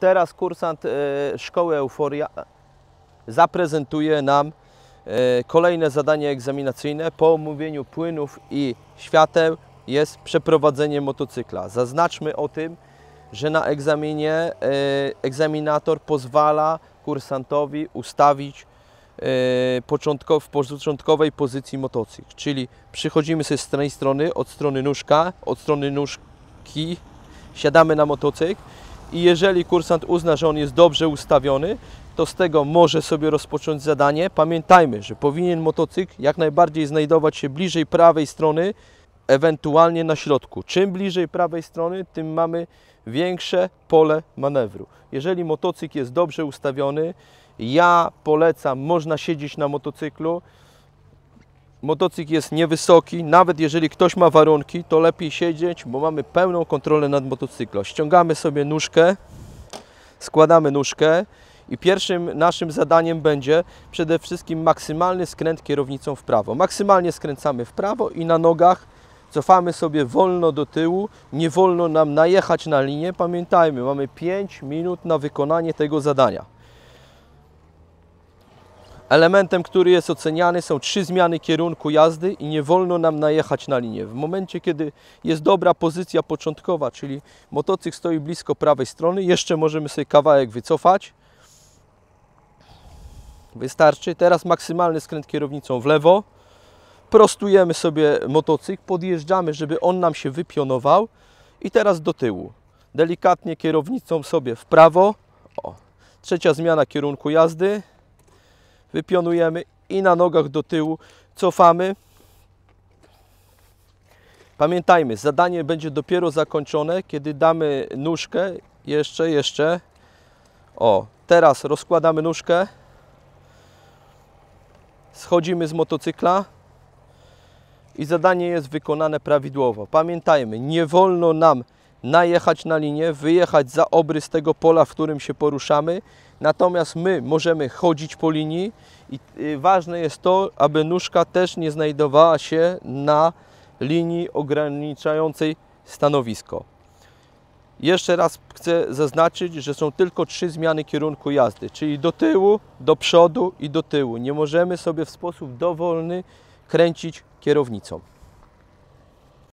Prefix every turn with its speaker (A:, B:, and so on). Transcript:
A: Teraz kursant e, Szkoły Euforia zaprezentuje nam e, kolejne zadanie egzaminacyjne. Po omówieniu płynów i świateł jest przeprowadzenie motocykla. Zaznaczmy o tym, że na egzaminie e, egzaminator pozwala kursantowi ustawić w początkowej pozycji motocykl. Czyli przychodzimy sobie z tej strony, od strony nóżka, od strony nóżki siadamy na motocykl i jeżeli kursant uzna, że on jest dobrze ustawiony, to z tego może sobie rozpocząć zadanie. Pamiętajmy, że powinien motocykl jak najbardziej znajdować się bliżej prawej strony, ewentualnie na środku. Czym bliżej prawej strony, tym mamy większe pole manewru. Jeżeli motocykl jest dobrze ustawiony, ja polecam, można siedzieć na motocyklu, Motocykl jest niewysoki, nawet jeżeli ktoś ma warunki, to lepiej siedzieć, bo mamy pełną kontrolę nad motocyklem. Ściągamy sobie nóżkę, składamy nóżkę i pierwszym naszym zadaniem będzie przede wszystkim maksymalny skręt kierownicą w prawo. Maksymalnie skręcamy w prawo i na nogach cofamy sobie wolno do tyłu. Nie wolno nam najechać na linię. Pamiętajmy, mamy 5 minut na wykonanie tego zadania. Elementem, który jest oceniany są trzy zmiany kierunku jazdy i nie wolno nam najechać na linię. W momencie, kiedy jest dobra pozycja początkowa, czyli motocykl stoi blisko prawej strony, jeszcze możemy sobie kawałek wycofać. Wystarczy. Teraz maksymalny skręt kierownicą w lewo. Prostujemy sobie motocykl, podjeżdżamy, żeby on nam się wypionował. I teraz do tyłu. Delikatnie kierownicą sobie w prawo. O. Trzecia zmiana kierunku jazdy wypionujemy i na nogach do tyłu cofamy. Pamiętajmy, zadanie będzie dopiero zakończone, kiedy damy nóżkę. Jeszcze, jeszcze. O, teraz rozkładamy nóżkę. Schodzimy z motocykla. I zadanie jest wykonane prawidłowo. Pamiętajmy, nie wolno nam najechać na linię, wyjechać za obrys tego pola, w którym się poruszamy. Natomiast my możemy chodzić po linii i y, ważne jest to, aby nóżka też nie znajdowała się na linii ograniczającej stanowisko. Jeszcze raz chcę zaznaczyć, że są tylko trzy zmiany kierunku jazdy, czyli do tyłu, do przodu i do tyłu. Nie możemy sobie w sposób dowolny kręcić kierownicą.